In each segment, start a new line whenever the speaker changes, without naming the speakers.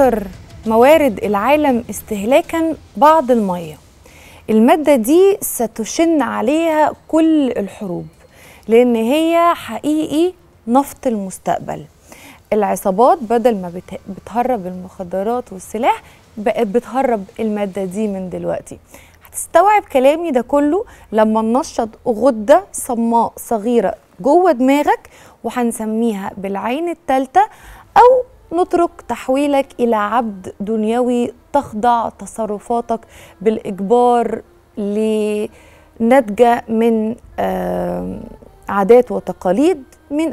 أكتر موارد العالم استهلاكا بعض المية المادة دي ستشن عليها كل الحروب لأن هي حقيقي نفط المستقبل العصابات بدل ما بتهرب المخدرات والسلاح بقت بتهرب المادة دي من دلوقتي هتستوعب كلامي ده كله لما ننشط غدة صماء صغيرة جوه دماغك وهنسميها بالعين التالتة أو نترك تحويلك إلى عبد دنيوي تخضع تصرفاتك بالإجبار لنتجة من عادات وتقاليد من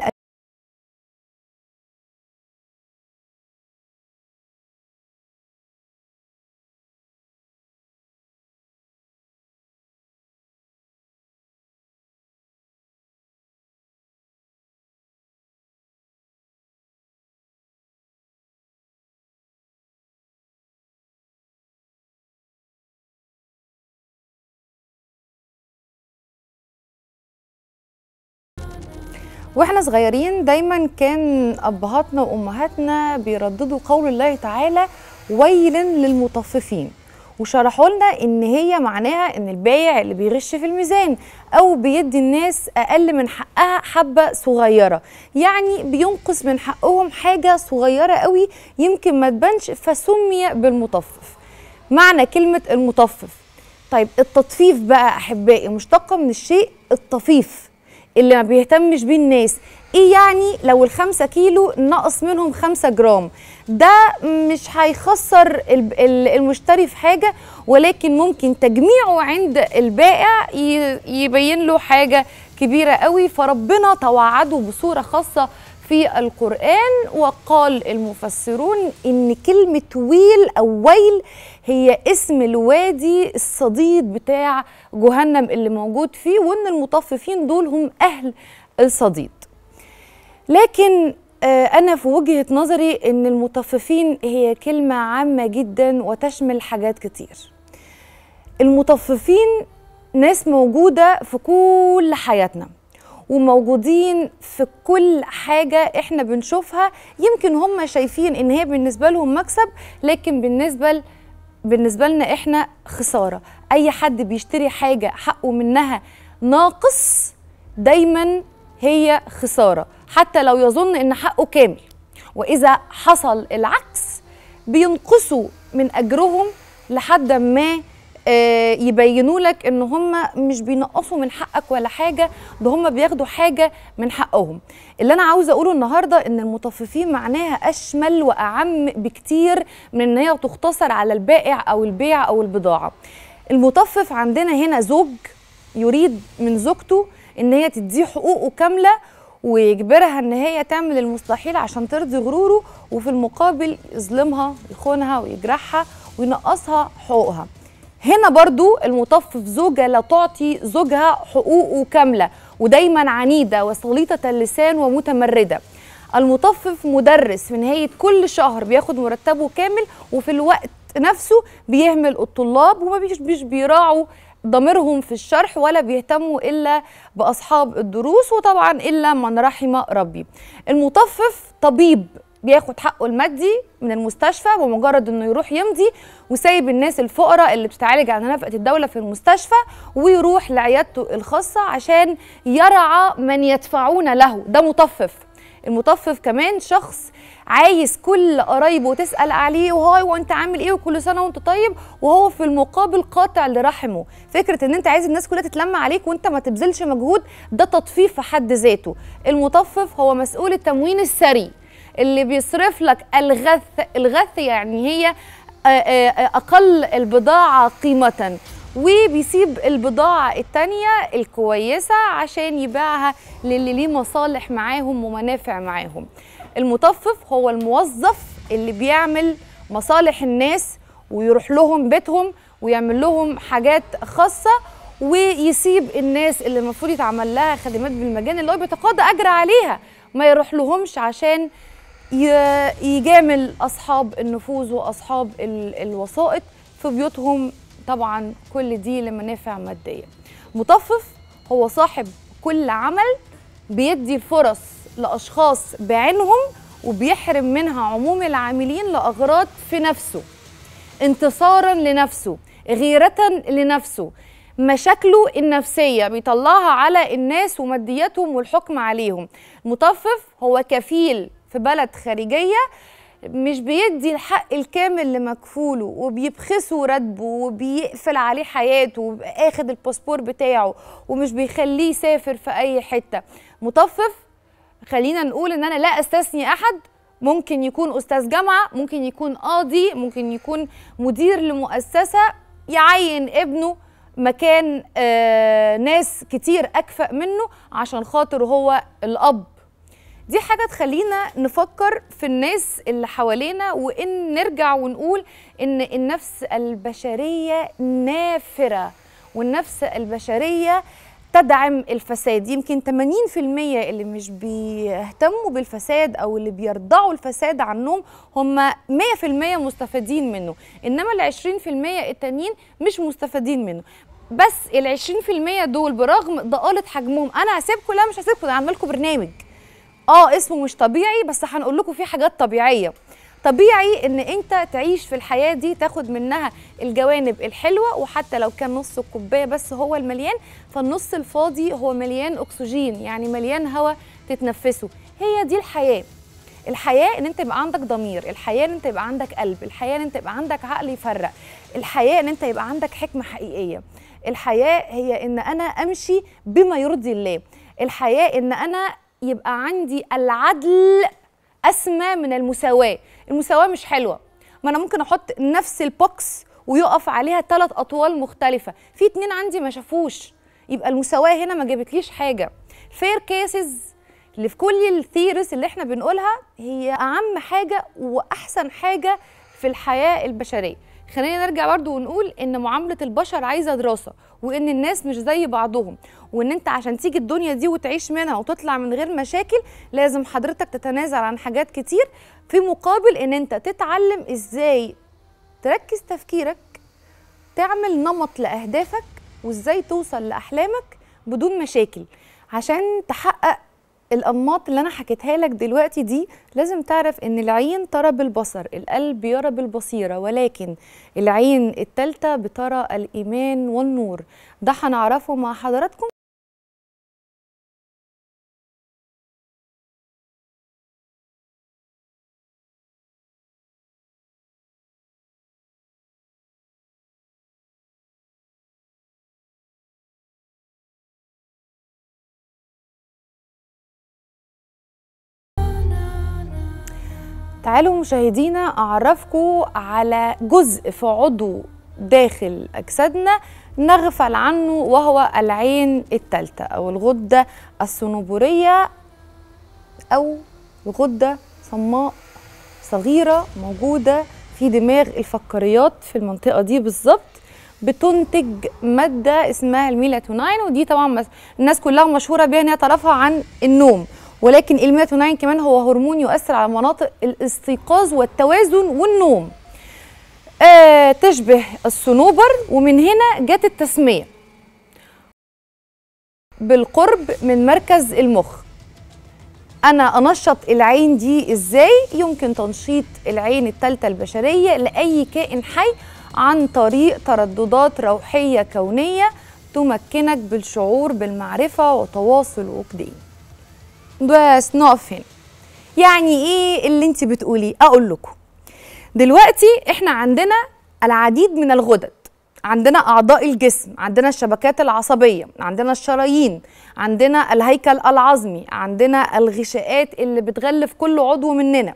واحنا صغيرين دايما كان ابهاتنا وامهاتنا بيرددوا قول الله تعالى ويل للمطففين وشرحوا لنا ان هي معناها ان البايع اللي بيغش في الميزان او بيدي الناس اقل من حقها حبه صغيره يعني بينقص من حقهم حاجه صغيره قوي يمكن ما تبانش فسمي بالمطفف معنى كلمه المطفف طيب التطفيف بقى احبائي مشتقه من الشيء الطفيف اللي ما بيهتمش بيه الناس ايه يعني لو الخمسة كيلو نقص منهم خمسة جرام ده مش هيخسر المشتري في حاجة ولكن ممكن تجميعه عند البائع يبين له حاجة كبيرة قوي فربنا توعده بصورة خاصة في القرآن وقال المفسرون إن كلمة ويل أو ويل هي اسم الوادي الصديد بتاع جهنم اللي موجود فيه وان المطففين دول هم اهل الصديد لكن آه، أنا في وجهة نظري إن المطففين هي كلمة عامة جدا وتشمل حاجات كتير. المطففين ناس موجودة في كل حياتنا وموجودين في كل حاجة إحنا بنشوفها يمكن هم شايفين إن هي بالنسبة لهم مكسب لكن بالنسبة بالنسبه لنا احنا خساره اي حد بيشتري حاجه حقه منها ناقص دايما هي خساره حتى لو يظن ان حقه كامل واذا حصل العكس بينقصوا من اجرهم لحد ما آه، يبينوا لك ان هم مش بينقصوا من حقك ولا حاجه ده هم بياخدوا حاجه من حقهم اللي انا عاوزه اقوله النهارده ان المطففين معناها اشمل واعم بكتير من ان هي تختصر على البائع او البيع او البضاعه المطفف عندنا هنا زوج يريد من زوجته ان هي تديه حقوقه كامله ويجبرها ان هي تعمل المستحيل عشان ترضي غروره وفي المقابل يظلمها يخونها ويجرحها وينقصها حقوقها هنا برضو المطفف زوجة لا تعطي زوجها حقوقه كاملة ودايما عنيدة وسليطة اللسان ومتمردة المطفف مدرس في نهاية كل شهر بياخد مرتبه كامل وفي الوقت نفسه بيهمل الطلاب وما بيش بيراعوا ضميرهم في الشرح ولا بيهتموا إلا بأصحاب الدروس وطبعا إلا من رحم ربي المطفف طبيب بياخد حقه المادي من المستشفى بمجرد انه يروح يمضي وسايب الناس الفقراء اللي بتتعالج على نفقه الدوله في المستشفى ويروح لعيادته الخاصه عشان يرعى من يدفعون له ده مطفف المطفف كمان شخص عايز كل قرايبه تسال عليه وهاي وانت عامل ايه وكل سنه وانت طيب وهو في المقابل قاطع لرحمه فكره ان انت عايز الناس كلها تتلم عليك وانت ما تبذلش مجهود ده تطفيف في حد ذاته المطفف هو مسؤول التموين السري اللي بيصرف لك الغث الغث يعني هي آه، آه، آه، اقل البضاعه قيمه وبيسيب البضاعة التانية الكويسة عشان يبيعها للي ليه مصالح معاهم ومنافع معاهم المطفف هو الموظف اللي بيعمل مصالح الناس ويروح لهم بيتهم ويعمل لهم حاجات خاصة ويسيب الناس اللي المفروض يتعمل لها خدمات بالمجان اللي هو بيتقاضى أجر عليها ما يروح لهمش عشان يجامل أصحاب النفوذ وأصحاب الوسائط في بيوتهم طبعا كل دي لمنافع مادية مطفف هو صاحب كل عمل بيدي الفرص لأشخاص بعينهم وبيحرم منها عموم العاملين لأغراض في نفسه انتصارا لنفسه غيرة لنفسه مشاكله النفسية بيطلعها على الناس ومادياتهم والحكم عليهم مطفف هو كفيل في بلد خارجيه مش بيدي الحق الكامل لمكفوله وبيبخسوا راتبه وبيقفل عليه حياته وباخد الباسبور بتاعه ومش بيخليه يسافر في اي حته مطفف خلينا نقول ان انا لا استثني احد ممكن يكون استاذ جامعه ممكن يكون قاضي ممكن يكون مدير لمؤسسه يعين ابنه مكان آه ناس كتير اكفأ منه عشان خاطر هو الاب دي حاجه تخلينا نفكر في الناس اللي حوالينا وان نرجع ونقول ان النفس البشريه نافره والنفس البشريه تدعم الفساد يمكن 80% اللي مش بيهتموا بالفساد او اللي بيرضعوا الفساد عنهم هم 100% مستفيدين منه انما ال 20% التانيين مش مستفيدين منه بس ال 20% دول برغم ضقالة حجمهم انا هسيبكم لا مش هسيبكم انا هعمل برنامج اه اسمه مش طبيعي بس هنقول لكم في حاجات طبيعيه طبيعي ان انت تعيش في الحياه دي تاخد منها الجوانب الحلوه وحتى لو كان نص الكوبايه بس هو المليان فالنص الفاضي هو مليان اكسجين يعني مليان هواء تتنفسه هي دي الحياه الحياه ان انت يبقى عندك ضمير الحياه ان انت يبقى عندك قلب الحياه ان انت يبقى عندك عقل يفرق الحياه ان انت يبقى عندك حكمه حقيقيه الحياه هي ان انا امشي بما يرضي الله الحياه ان انا يبقى عندي العدل اسمى من المساواه المساواه مش حلوه ما انا ممكن احط نفس البوكس ويقف عليها ثلاث اطوال مختلفه في اتنين عندي ما شافوش يبقى المساواه هنا ما جابتليش حاجه فير كيسز اللي في كل الثيرس اللي احنا بنقولها هي اهم حاجه واحسن حاجه في الحياه البشريه خلينا نرجع برضو ونقول ان معامله البشر عايزه دراسه وان الناس مش زي بعضهم وان انت عشان تيجي الدنيا دي وتعيش منها وتطلع من غير مشاكل لازم حضرتك تتنازل عن حاجات كتير في مقابل ان انت تتعلم ازاي تركز تفكيرك تعمل نمط لاهدافك وازاي توصل لاحلامك بدون مشاكل عشان تحقق الانماط اللي انا حكيتها لك دلوقتي دي لازم تعرف ان العين ترى بالبصر القلب يرى بالبصيره ولكن العين الثالثه بترى الايمان والنور ده هنعرفه مع حضراتكم تعالوا مشاهدينا أعرفكم على جزء في عضو داخل أجسادنا نغفل عنه وهو العين الثالثة أو الغدة الصنوبرية أو غدة صماء صغيرة موجودة في دماغ الفقريات في المنطقة دي بالظبط بتنتج مادة اسمها الميلاتونين ودي طبعا الناس كلها مشهورة بيها إنها طرفها عن النوم ولكن الميلاتونين كمان هو هرمون يؤثر على مناطق الاستيقاظ والتوازن والنوم آه تشبه الصنوبر ومن هنا جت التسمية بالقرب من مركز المخ أنا أنشط العين دي إزاي؟ يمكن تنشيط العين التالتة البشرية لأي كائن حي عن طريق ترددات روحية كونية تمكنك بالشعور بالمعرفة وتواصل وجدين بس نقف هنا يعني ايه اللي انت بتقوليه اقول لكم دلوقتي احنا عندنا العديد من الغدد عندنا اعضاء الجسم عندنا الشبكات العصبيه عندنا الشرايين عندنا الهيكل العظمي عندنا الغشاءات اللي بتغلف كل عضو مننا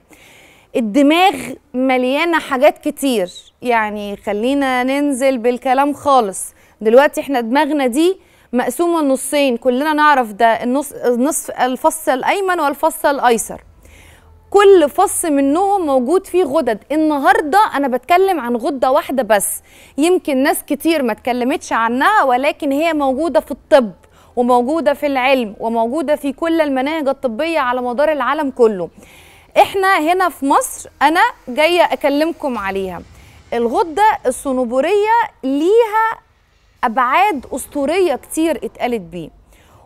الدماغ مليانه حاجات كتير يعني خلينا ننزل بالكلام خالص دلوقتي احنا دماغنا دي مقسومه نصين كلنا نعرف ده النص نصف الفص الايمن والفص الايسر كل فص منهم موجود فيه غدد النهارده انا بتكلم عن غده واحده بس يمكن ناس كتير ما اتكلمتش عنها ولكن هي موجوده في الطب وموجوده في العلم وموجوده في كل المناهج الطبيه على مدار العالم كله احنا هنا في مصر انا جايه اكلمكم عليها الغده الصنوبورية ليها ابعاد اسطوريه كتير اتقالت بيه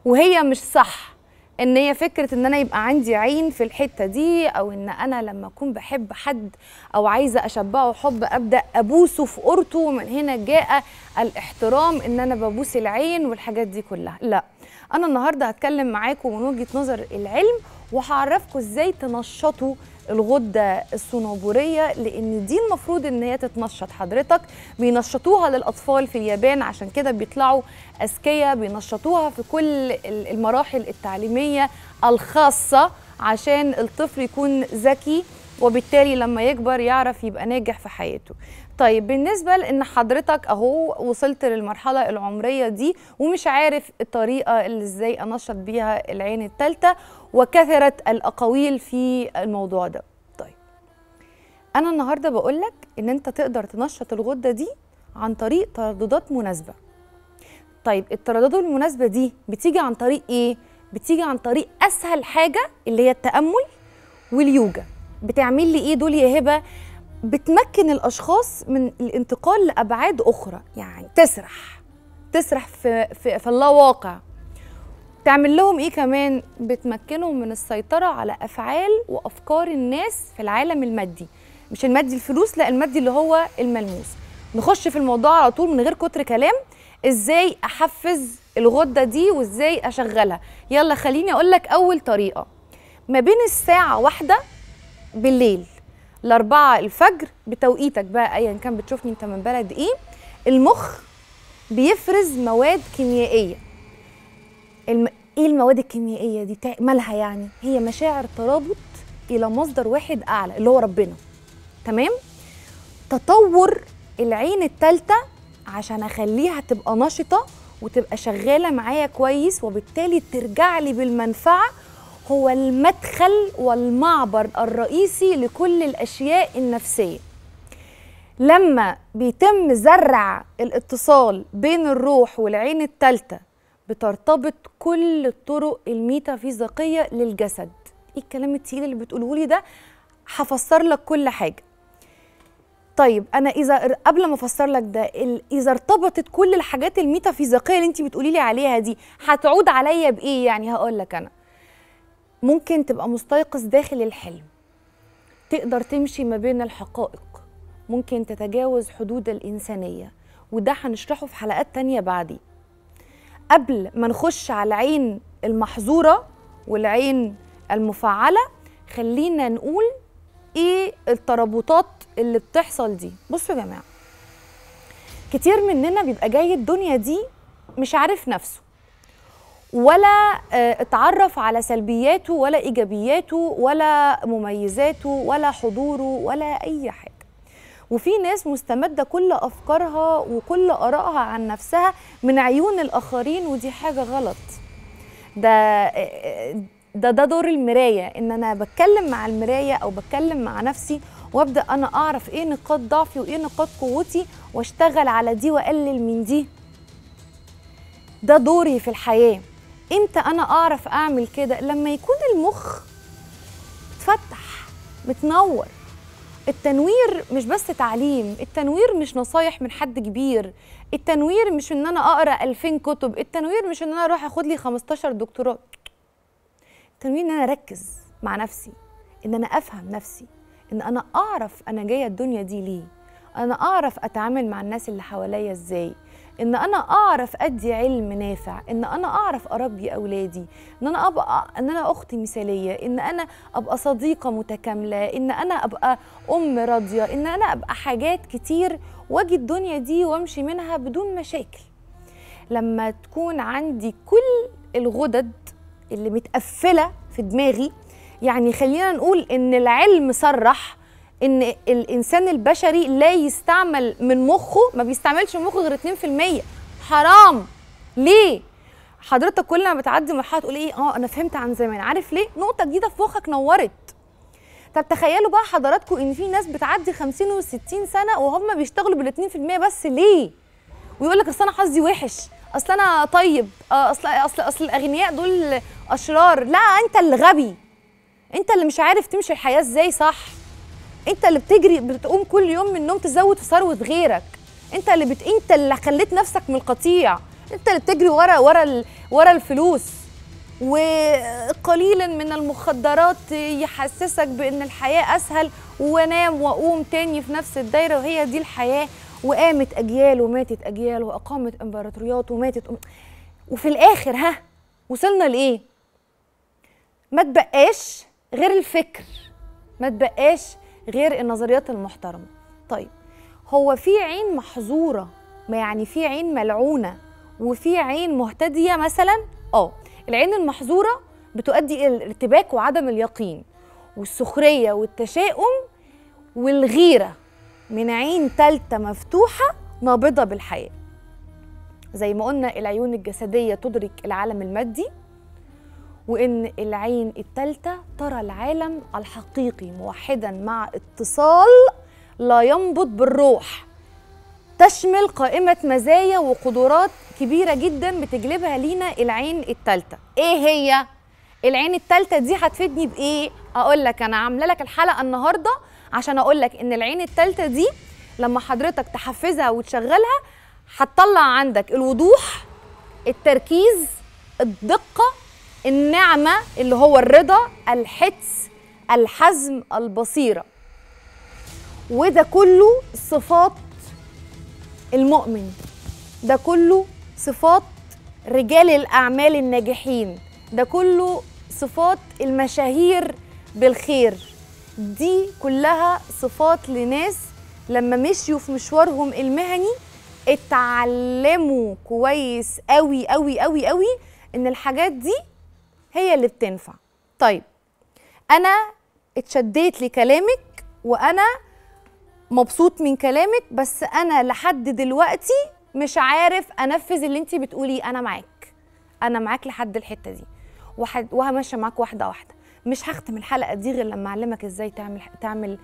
وهي مش صح ان هي فكره ان انا يبقى عندي عين في الحته دي او ان انا لما اكون بحب حد او عايزه اشبعه حب ابدا ابوسه في قرته ومن هنا جاء الاحترام ان انا ببوس العين والحاجات دي كلها لا انا النهارده هتكلم معاكم من وجهه نظر العلم وهعرفكم ازاي تنشطوا الغده الصنوبريه لان دي المفروض ان هي تتنشط حضرتك بينشطوها للاطفال في اليابان عشان كده بيطلعوا اذكياء بينشطوها في كل المراحل التعليميه الخاصه عشان الطفل يكون ذكي وبالتالي لما يكبر يعرف يبقى ناجح في حياته طيب بالنسبة لأن حضرتك أهو وصلت للمرحلة العمرية دي ومش عارف الطريقة اللي إزاي أنشط بيها العين التالتة وكثرت الأقاويل في الموضوع ده طيب أنا النهاردة بقولك إن أنت تقدر تنشط الغدة دي عن طريق ترددات مناسبة طيب الترددات المناسبة دي بتيجي عن طريق إيه؟ بتيجي عن طريق أسهل حاجة اللي هي التأمل واليوجا بتعمل لي إيه دول يا هبة؟ بتمكن الاشخاص من الانتقال لابعاد اخرى يعني تسرح تسرح في في, في اللاواقع تعمل لهم ايه كمان بتمكنهم من السيطره على افعال وافكار الناس في العالم المادي مش المادي الفلوس لا المادي اللي هو الملموس نخش في الموضوع على طول من غير كتر كلام ازاي احفز الغده دي وازاي اشغلها يلا خليني اقول لك اول طريقه ما بين الساعه واحدة بالليل لأربعة الفجر بتوقيتك بقى أيا كان بتشوفني أنت من بلد إيه المخ بيفرز مواد كيميائية الم... ايه المواد الكيميائيه دي مالها يعني هي مشاعر ترابط الى مصدر واحد اعلى اللي هو ربنا تمام تطور العين الثالثه عشان اخليها تبقى نشطه وتبقى شغاله معايا كويس وبالتالي ترجع لي بالمنفعه هو المدخل والمعبر الرئيسي لكل الاشياء النفسيه لما بيتم زرع الاتصال بين الروح والعين الثالثه بترتبط كل الطرق الميتافيزيقيه للجسد ايه الكلام التقيل اللي بتقوله لي ده هفسر لك كل حاجه طيب انا اذا قبل ما افسر لك ده اذا ارتبطت كل الحاجات الميتافيزيقيه اللي انت بتقولي لي عليها دي هتعود عليا بايه يعني هقول لك انا ممكن تبقى مستيقظ داخل الحلم تقدر تمشي ما بين الحقائق ممكن تتجاوز حدود الانسانيه وده هنشرحه في حلقات تانية بعدين قبل ما نخش على العين المحظورة والعين المفعلة خلينا نقول ايه الترابطات اللي بتحصل دي بصوا يا جماعة كتير مننا بيبقى جاي الدنيا دي مش عارف نفسه ولا آه، اتعرف على سلبياته ولا ايجابياته ولا مميزاته ولا حضوره ولا اي حاجه وفي ناس مستمده كل افكارها وكل ارائها عن نفسها من عيون الاخرين ودي حاجه غلط ده ده ده دور المرايه ان انا بتكلم مع المرايه او بتكلم مع نفسي وابدا انا اعرف ايه نقاط ضعفي وايه نقاط قوتي واشتغل على دي واقلل من دي ده دوري في الحياه امتى انا اعرف اعمل كده لما يكون المخ متفتح متنور التنوير مش بس تعليم التنوير مش نصايح من حد كبير التنوير مش ان انا اقرا 2000 كتب التنوير مش ان انا اروح اخد لي 15 دكتوراه التنوير ان انا اركز مع نفسي ان انا افهم نفسي ان انا اعرف انا جايه الدنيا دي ليه انا اعرف اتعامل مع الناس اللي حواليا ازاي ان انا اعرف ادي علم نافع ان انا اعرف اربي اولادي ان انا ابقى ان انا اخت مثاليه ان انا ابقى صديقه متكامله ان انا ابقى ام راضيه ان انا ابقى حاجات كتير واجي الدنيا دي وامشي منها بدون مشاكل لما تكون عندي كل الغدد اللي متقفله في دماغي يعني خلينا نقول ان العلم صرح ان الانسان البشري لا يستعمل من مخه ما بيستعملش من مخه غير 2% حرام ليه حضرتك كل ما بتعدي مرحله تقول ايه اه انا فهمت عن زمان عارف ليه نقطه جديده في مخك نورت طب تخيلوا بقى حضراتكم ان في ناس بتعدي 50 و60 سنه وهم بيشتغلوا بال 2% بس ليه ويقول لك اصل انا حظي وحش اصل انا طيب آه، اصل اصل اصل الاغنياء دول اشرار لا انت اللي غبي انت اللي مش عارف تمشي الحياه ازاي صح انت اللي بتجري بتقوم كل يوم من النوم تزود في ثروه غيرك انت اللي بت... انت اللي خليت نفسك من القطيع انت اللي بتجري ورا ورا ال... ورا الفلوس وقليلا من المخدرات يحسسك بان الحياه اسهل وانام واقوم تاني في نفس الدايره وهي دي الحياه وقامت اجيال وماتت اجيال واقامت امبراطوريات وماتت أم... وفي الاخر ها وصلنا لايه ما تبقاش غير الفكر ما تبقاش غير النظريات المحترمه طيب هو في عين محظوره ما يعني في عين ملعونه وفي عين مهتديه مثلا اه العين المحظوره بتؤدي الى الارتباك وعدم اليقين والسخريه والتشاؤم والغيره من عين ثالثه مفتوحه نابضه بالحياه زي ما قلنا العيون الجسديه تدرك العالم المادي وإن العين التالتة ترى العالم الحقيقي موحدا مع اتصال لا ينبض بالروح تشمل قائمة مزايا وقدرات كبيرة جدا بتجلبها لينا العين التالتة إيه هي؟ العين التالتة دي هتفيدني بإيه؟ أقول لك أنا عاملة لك الحلقة النهاردة عشان أقول لك إن العين التالتة دي لما حضرتك تحفزها وتشغلها هتطلع عندك الوضوح التركيز الدقة النعمة اللي هو الرضا الحدس الحزم البصيرة وده كله صفات المؤمن ده كله صفات رجال الأعمال الناجحين ده كله صفات المشاهير بالخير دي كلها صفات لناس لما مشيوا في مشوارهم المهني اتعلموا كويس قوي قوي قوي قوي ان الحاجات دي هي اللي بتنفع طيب انا اتشديت لكلامك وانا مبسوط من كلامك بس انا لحد دلوقتي مش عارف انفذ اللي انت بتقوليه انا معاك انا معاك لحد الحته دي وهمشي معاك واحده واحده مش هختم الحلقه دي غير لما اعلمك ازاي تعمل تعمل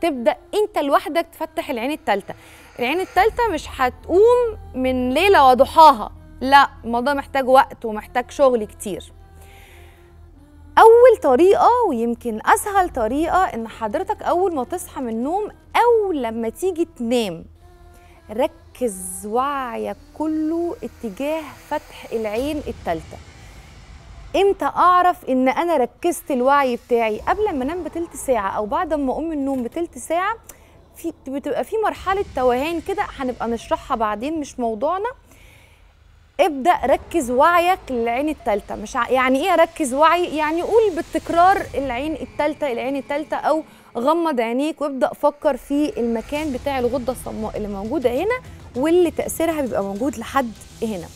تبدا انت لوحدك تفتح العين الثالثه العين الثالثه مش هتقوم من ليله وضحاها لا الموضوع محتاج وقت ومحتاج شغل كتير اول طريقه ويمكن اسهل طريقه ان حضرتك اول ما تصحى من النوم او لما تيجي تنام ركز وعيك كله اتجاه فتح العين الثالثه امتى اعرف ان انا ركزت الوعي بتاعي قبل ما انام بتلت ساعه او بعد ما اقوم من النوم بتلت ساعه في بتبقى في مرحله توهان كده هنبقى نشرحها بعدين مش موضوعنا ابدا ركز وعيك للعين الثالثه مش ع... يعني ايه اركز وعي يعني قول بالتكرار العين الثالثه العين الثالثه او غمض عينيك وابدا فكر في المكان بتاع الغده الصماء اللي موجوده هنا واللي تاثيرها بيبقى موجود لحد هنا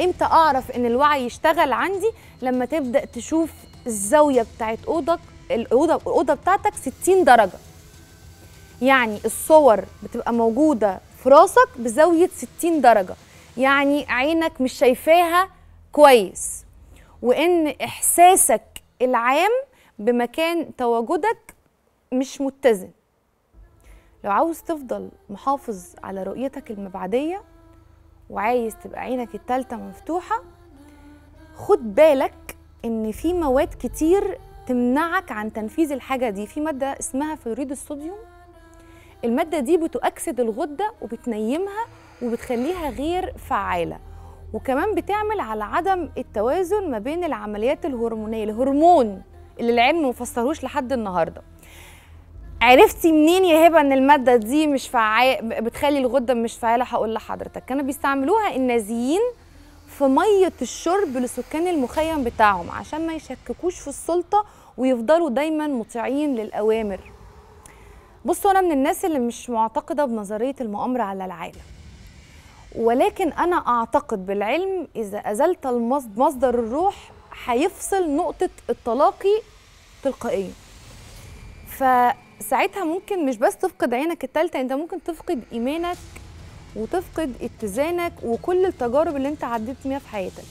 امتى اعرف ان الوعي يشتغل عندي لما تبدا تشوف الزاويه بتاعت اوضك الاوضه الاوضه بتاعتك 60 درجه يعني الصور بتبقى موجوده في راسك بزاويه 60 درجه يعني عينك مش شايفاها كويس وان احساسك العام بمكان تواجدك مش متزن لو عاوز تفضل محافظ على رؤيتك المبعديه وعايز تبقى عينك التالتة مفتوحة خد بالك ان في مواد كتير تمنعك عن تنفيذ الحاجة دي في مادة اسمها فلوريد الصوديوم المادة دي بتؤكسد الغدة وبتنيمها وبتخليها غير فعاله وكمان بتعمل على عدم التوازن ما بين العمليات الهرمونيه الهرمون اللي العلم مفسروش لحد النهارده عرفتي منين يا هبه ان الماده دي مش فعال بتخلي الغده مش فعاله هقول لحضرتك كانوا بيستعملوها النازيين في ميه الشرب لسكان المخيم بتاعهم عشان ما يشككوش في السلطه ويفضلوا دايما مطيعين للاوامر بصوا انا من الناس اللي مش معتقده بنظريه المؤامره على العالم ولكن انا اعتقد بالعلم اذا ازلت مصدر الروح هيفصل نقطه التلاقي تلقائيا فساعتها ممكن مش بس تفقد عينك التالتة انت ممكن تفقد ايمانك وتفقد اتزانك وكل التجارب اللي انت عديت بيها في حياتك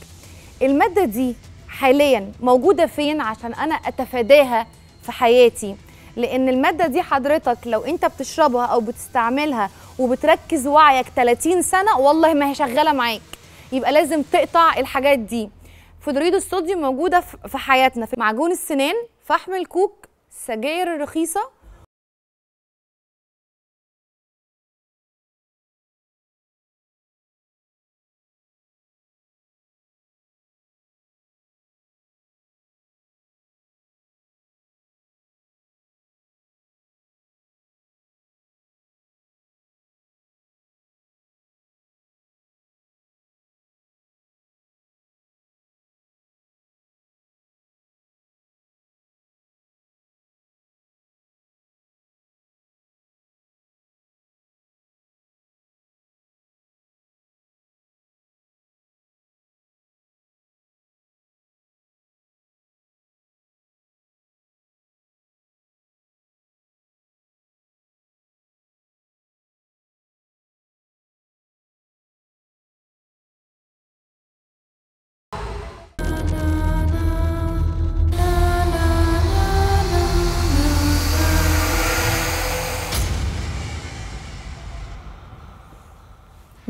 الماده دي حاليا موجوده فين عشان انا اتفاداها في حياتي لان الماده دي حضرتك لو انت بتشربها او بتستعملها وبتركز وعيك 30 سنه والله ما هي شغاله معاك يبقى لازم تقطع الحاجات دي فلوريد الصوديوم موجوده في حياتنا في معجون السنان فحم الكوك السجاير الرخيصه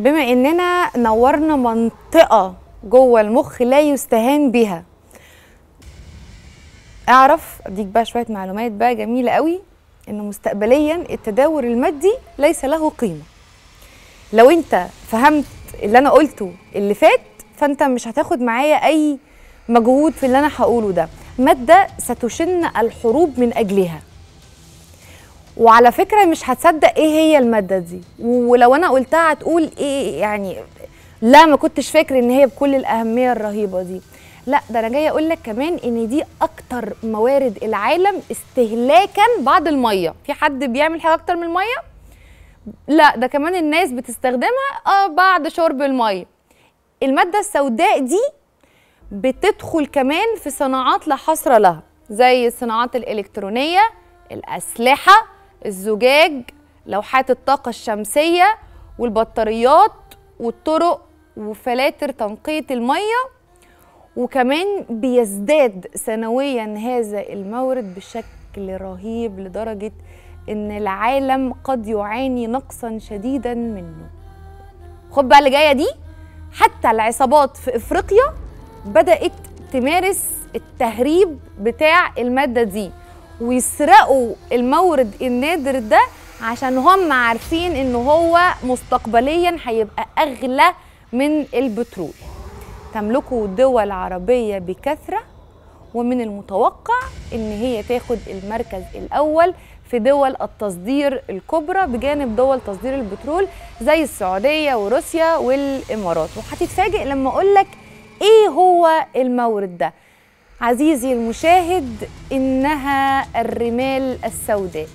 بما اننا نورنا منطقه جوه المخ لا يستهان بها اعرف اديك بقى شويه معلومات بقى جميله قوي انه مستقبليا التداول المادي ليس له قيمه لو انت فهمت اللي انا قلته اللي فات فانت مش هتاخد معايا اي مجهود في اللي انا هقوله ده ماده ستشن الحروب من اجلها وعلى فكره مش هتصدق ايه هي الماده دي ولو انا قلتها هتقول ايه يعني لا ما كنتش فاكر ان هي بكل الاهميه الرهيبه دي لا ده انا جايه اقول لك كمان ان دي اكتر موارد العالم استهلاكا بعد الميه في حد بيعمل حاجه اكتر من الميه لا ده كمان الناس بتستخدمها اه بعد شرب الميه الماده السوداء دي بتدخل كمان في صناعات لا حصر لها زي الصناعات الالكترونيه الاسلحه الزجاج لوحات الطاقة الشمسية والبطاريات والطرق وفلاتر تنقية المية وكمان بيزداد سنويا هذا المورد بشكل رهيب لدرجة إن العالم قد يعاني نقصا شديدا منه خد بقى اللي جاية دي حتى العصابات في إفريقيا بدأت تمارس التهريب بتاع المادة دي ويسرقوا المورد النادر ده عشان هم عارفين ان هو مستقبليا هيبقى اغلى من البترول تملكه دول عربيه بكثره ومن المتوقع ان هي تاخد المركز الاول في دول التصدير الكبرى بجانب دول تصدير البترول زي السعوديه وروسيا والامارات وهتتفاجئ لما اقول لك ايه هو المورد ده عزيزي المشاهد إنها الرمال السوداء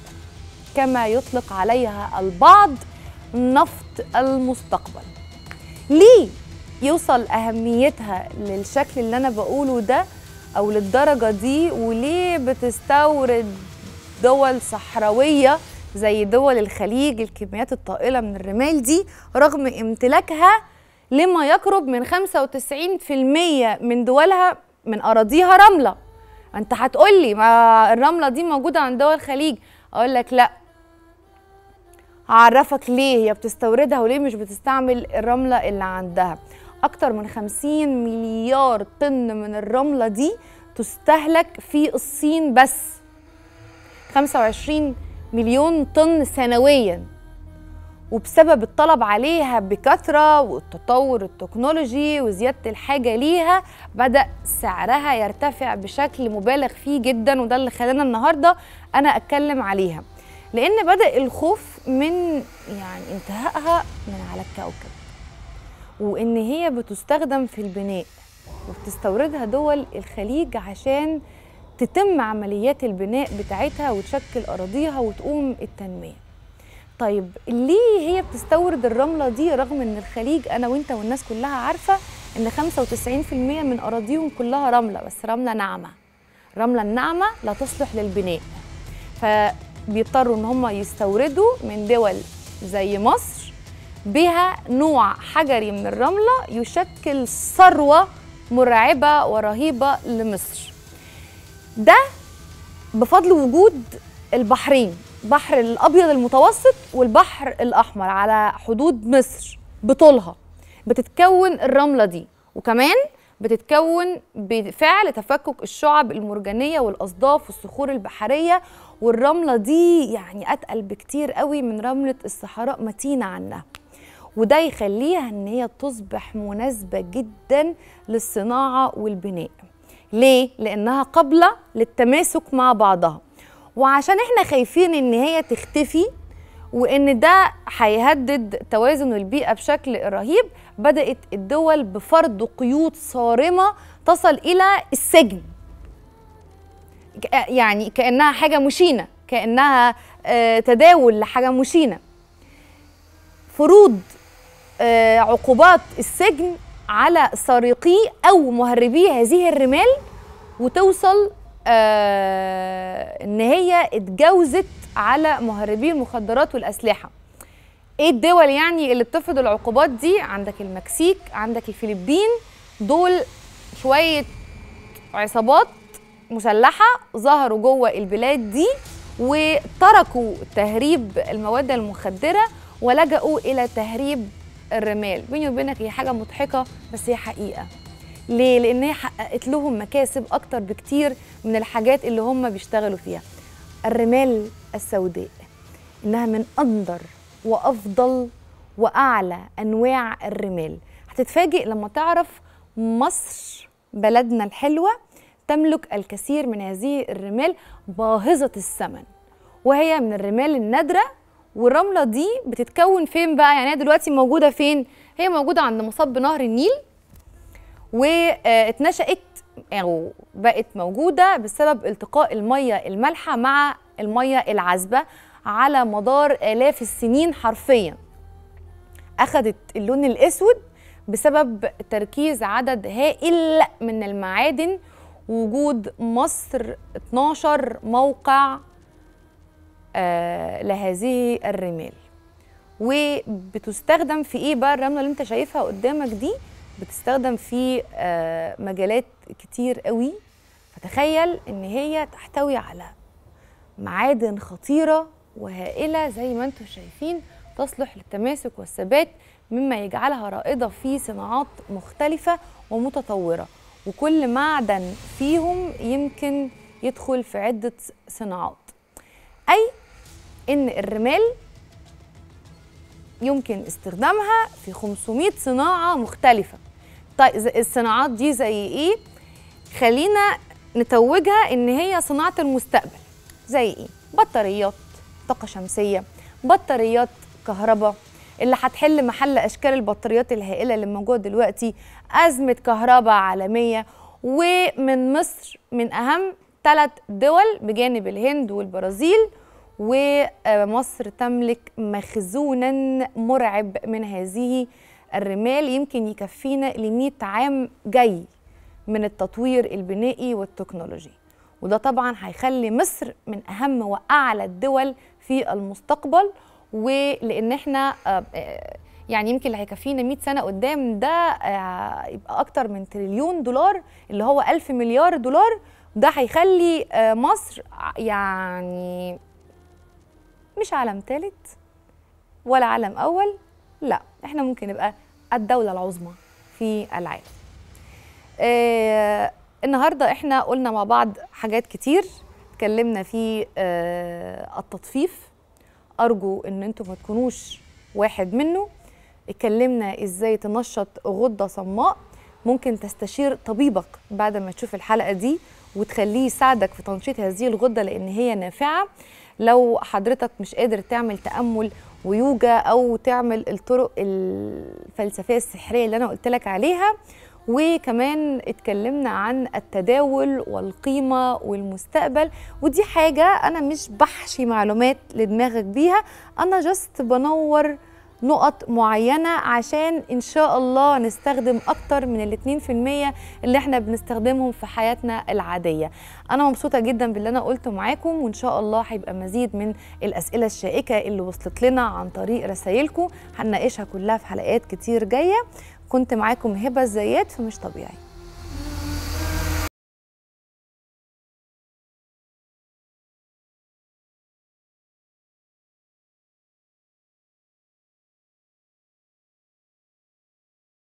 كما يطلق عليها البعض نفط المستقبل ليه يوصل أهميتها للشكل اللي أنا بقوله ده أو للدرجة دي وليه بتستورد دول صحراوية زي دول الخليج الكميات الطائلة من الرمال دي رغم امتلاكها لما يقرب من 95% من دولها من اراضيها رمله انت هتقولي ما الرمله دي موجوده عند دول الخليج اقول لك لا هعرفك ليه هي بتستوردها وليه مش بتستعمل الرمله اللي عندها اكتر من 50 مليار طن من الرمله دي تستهلك في الصين بس 25 مليون طن سنويا وبسبب الطلب عليها بكثرة والتطور التكنولوجي وزيادة الحاجة ليها بدأ سعرها يرتفع بشكل مبالغ فيه جدا وده اللي خلانا النهاردة أنا أتكلم عليها لأن بدأ الخوف من يعني انتهائها من على الكوكب وإن هي بتستخدم في البناء وبتستوردها دول الخليج عشان تتم عمليات البناء بتاعتها وتشكل أراضيها وتقوم التنمية طيب ليه هي بتستورد الرملة دي رغم ان الخليج انا وانت والناس كلها عارفة ان 95% من اراضيهم كلها رملة بس رملة ناعمة الرملة الناعمة لا تصلح للبناء فبيضطروا ان هم يستوردوا من دول زي مصر بها نوع حجري من الرملة يشكل ثروة مرعبة ورهيبة لمصر ده بفضل وجود البحرين البحر الابيض المتوسط والبحر الاحمر على حدود مصر بطولها بتتكون الرمله دي وكمان بتتكون بفعل تفكك الشعب المرجانيه والاصداف والصخور البحريه والرمله دي يعني اتقل بكتير قوي من رمله الصحراء متينه عنها وده يخليها ان هي تصبح مناسبه جدا للصناعه والبناء ليه لانها قابله للتماسك مع بعضها وعشان احنا خايفين ان هي تختفي وان ده هيهدد توازن البيئه بشكل رهيب بدات الدول بفرض قيود صارمه تصل الى السجن يعني كانها حاجه مشينه كانها آه، تداول لحاجه مشينه فروض آه، عقوبات السجن على سارقي او مهربي هذه الرمال وتوصل آه، ان هي اتجوزت على مهربي المخدرات والاسلحه ايه الدول يعني اللي بتفرض العقوبات دي عندك المكسيك عندك الفلبين دول شويه عصابات مسلحه ظهروا جوه البلاد دي وتركوا تهريب المواد المخدره ولجأوا الى تهريب الرمال بيني وبينك هي حاجه مضحكه بس هي حقيقه ليه؟ لان هي حققت لهم مكاسب اكتر بكتير من الحاجات اللي هم بيشتغلوا فيها الرمال السوداء انها من اندر وافضل واعلى انواع الرمال هتتفاجئ لما تعرف مصر بلدنا الحلوه تملك الكثير من هذه الرمال باهظه الثمن وهي من الرمال النادره والرمله دي بتتكون فين بقى يعني هي دلوقتي موجوده فين هي موجوده عند مصب نهر النيل واتنشأت أو بقت موجودة بسبب التقاء المية المالحة مع المية العذبة على مدار آلاف السنين حرفيا أخذت اللون الأسود بسبب تركيز عدد هائل من المعادن وجود مصر 12 موقع آه لهذه الرمال وبتستخدم في ايه بقى الرمله اللي انت شايفها قدامك دي بتستخدم في آه، مجالات كتير قوي فتخيل ان هي تحتوي على معادن خطيره وهائله زي ما انتم شايفين تصلح للتماسك والثبات مما يجعلها رائده في صناعات مختلفه ومتطوره وكل معدن فيهم يمكن يدخل في عده صناعات اي ان الرمال يمكن استخدامها في 500 صناعه مختلفه طيب الصناعات دي زي ايه خلينا نتوجها ان هي صناعه المستقبل زي ايه بطاريات طاقه شمسيه بطاريات كهرباء اللي هتحل محل اشكال البطاريات الهائله اللي موجوده دلوقتي ازمه كهرباء عالميه ومن مصر من اهم ثلاث دول بجانب الهند والبرازيل ومصر تملك مخزونا مرعب من هذه الرمال يمكن يكفينا ل عام جاي من التطوير البنائي والتكنولوجي وده طبعا هيخلي مصر من اهم واعلى الدول في المستقبل ولان احنا آه، يعني يمكن اللي هيكفينا 100 سنه قدام ده آه، يبقى اكتر من تريليون دولار اللي هو 1000 مليار دولار ده هيخلي آه، مصر يعني مش عالم ثالث ولا عالم اول لا احنا ممكن نبقى الدولة العظمى في العالم آه النهاردة احنا قلنا مع بعض حاجات كتير اتكلمنا في آه التطفيف أرجو ان انتم ما تكونوش واحد منه اتكلمنا ازاي تنشط غدة صماء ممكن تستشير طبيبك بعد ما تشوف الحلقة دي وتخليه يساعدك في تنشيط هذه الغدة لأن هي نافعة لو حضرتك مش قادر تعمل تأمل ويوجا او تعمل الطرق الفلسفيه السحريه اللي انا قلت لك عليها وكمان اتكلمنا عن التداول والقيمة والمستقبل ودي حاجة أنا مش بحشي معلومات لدماغك بيها أنا جست بنور نقط معينه عشان ان شاء الله نستخدم اكتر من ال 2% اللي احنا بنستخدمهم في حياتنا العاديه انا مبسوطه جدا باللي انا قلته معاكم وان شاء الله هيبقى مزيد من الاسئله الشائكه اللي وصلت لنا عن طريق رسائلكم هنناقشها كلها في حلقات كتير جايه كنت معاكم هبه الزيات فمش طبيعي